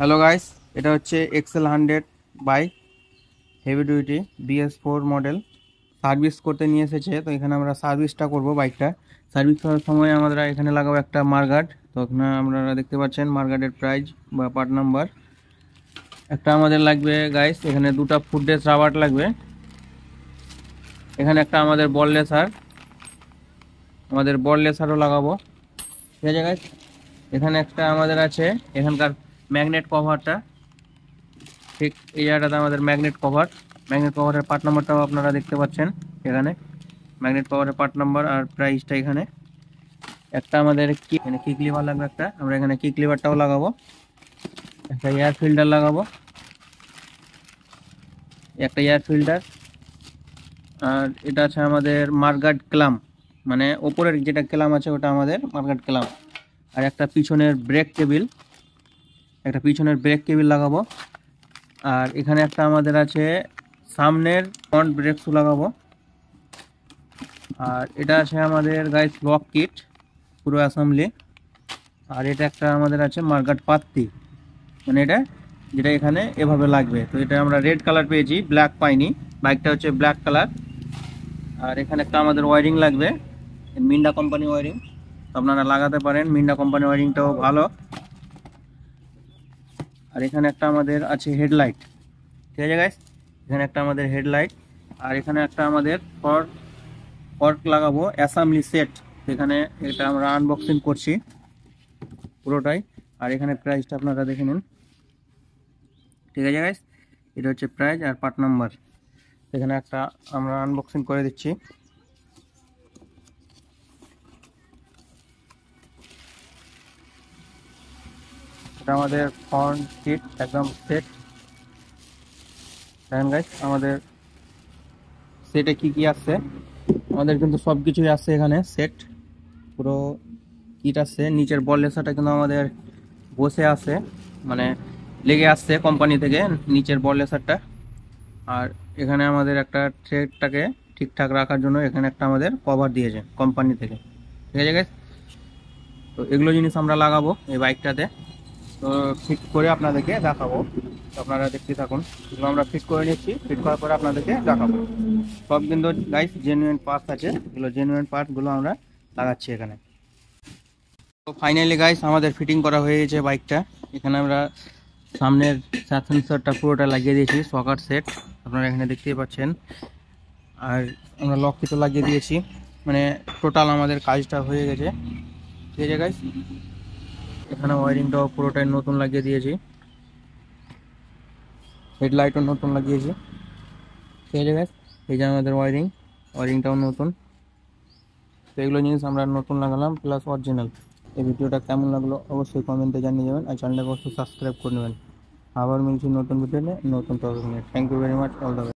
hello guys এটা হচ্ছে XL hundred bike heavy duty BS four model service করতে নিয়ে এসেছে তো এখানে আমরা সার্ভিসটা করব বাইকটা সার্ভিস করার সময় আমরা এখানে লাগাবো একটা মার্গার্ড তো ওখানে আপনারা দেখতে পাচ্ছেন মার্গার্ডের প্রাইস বা পার্ট নাম্বার একটা আমাদের লাগবে গাইস এখানে দুটা ফুড ফুটডেস রাবার লাগবে এখানে একটা আমাদের বল লেসার আমাদের বল লেসারও লাগাবো ঠিক আছে গাইস এখানে একটা আমাদের আছে এখানকার ম্যাগনেট কভারটা ঠিক এই জায়গাটাতে আমাদের ম্যাগনেট কভার ম্যাগনেট কভারের পার্ট নাম্বারটাও আপনারা দেখতে পাচ্ছেন এখানে ম্যাগনেট কভারের পার্ট নাম্বার আর প্রাইসটা এখানে একটা আমাদের কি এখানে কিক লিভার লাগবে একটা আমরা এখানে কিক লিভারটাও লাগাবো একটা এয়ার ফিল্টার লাগাবো একটা এয়ার ফিল্টার আর এটা আছে আমাদের মার্গাট ক্লাম মানে ওপরের যেটা ক্লাম আছে ওটা আমাদের মার্গাট ক্লাম আর একটা পিছনের ব্রেক টেবিল একটা পিছনের ব্রেক কেবিল লাগাবো আর এখানে একটা আমাদের আছে সামনের ফ্রন্ট ব্রেক শু লাগাবো আর এটা আছে আমাদের গাইস লক কিট পুরো অ্যাসেম্বলি আর এটা একটা আমাদের আছে মার্কাট পাত্তি মানে এটা যেটা এখানে এভাবে লাগবে তো এটা আমরা রেড কালার পেয়েছি ব্ল্যাক পাইনি বাইকটা হচ্ছে ব্ল্যাক কালার আর এখানে একটা আমাদের ওয়ারিং লাগবে মিন্ডা কোম্পানি ওয়ারিং আপনারা লাগাতে পারেন মিন্ডা কোম্পানি ওয়ারিংটাও ভালো আর এখানে একটা আমাদের আছে হেডলাইট ঠিক আছে গাইস এখানে একটা আমাদের হেডলাইট আর এখানে একটা আমাদের ফর ফর্ক লাগাবো অ্যাসামলি সেট এখানে এটা আমরা আনবক্সিং করছি পুরোটাই আর এখানে প্রাইসটা আপনারা দেখে নিন ঠিক আছে গাইস এটা হচ্ছে প্রাইস আর পার্ট নাম্বার এখানে একটা আমরা আনবক্সিং করে দিচ্ছি এটা আমাদের ফ্রন্ট সিট একদম সেট দেখেন গাইস আমাদের সেটে কি কি আছে আমাদের কিন্তু সব কিছুই আছে এখানে সেট পুরো কিট আছে নিচের বল লেসাটা কিন্তু আমাদের বসে আছে মানে লেগে আসছে কোম্পানি থেকে নিচের বল লেসারটা আর এখানে আমাদের একটা ট্রেডটাকে ঠিকঠাক রাখার জন্য এখানে একটা আমাদের কভার দিয়েছে কোম্পানি থেকে ঠিক আছে গাইস তো এগুলো জিনিস আমরা লাগাবো এই বাইকটাতে তো ফিট করে আপনাদেরকে দেখাবো আপনারা দেখতে থাকুন এগুলো আমরা ফিট করে নিচ্ছি ফিট করার পরে আপনাদেরকে দেখাবো সব কিন্তু গাইস জেনুইন পার্টস আছে এগুলো জেনুইন পার্টসগুলো আমরা লাগাচ্ছি এখানে তো ফাইনালি গাইস আমাদের ফিটিং করা হয়ে গেছে বাইকটা এখানে আমরা সামনের সেন্সরটা পুরোটা লাগিয়ে দিয়েছি সকার সেট আপনারা এখানে দেখতেই পাচ্ছেন আর আমরা লক তো লাগিয়ে দিয়েছি মানে টোটাল আমাদের কাজটা হয়ে গেছে ঠিক আছে গাইস এখানে ওয়ারিংটাও পুরোটাই নতুন লাগিয়ে দিয়েছি হেডলাইটও নতুন লাগিয়েছি ঠিক আছে এই যে আমাদের ওয়ারিং ওয়ারিংটাও নতুন তো এগুলো জিনিস আমরা নতুন লাগালাম প্লাস অরিজিনাল এই ভিডিওটা কেমন লাগলো অবশ্যই কমেন্টে জানিয়ে যাবেন আর চ্যানেলটাকে অবশ্যই সাবস্ক্রাইব করে নেবেন আবার মিলছি নতুন ভিডিও নিয়ে নতুন টপিক নিয়ে thank you very much all the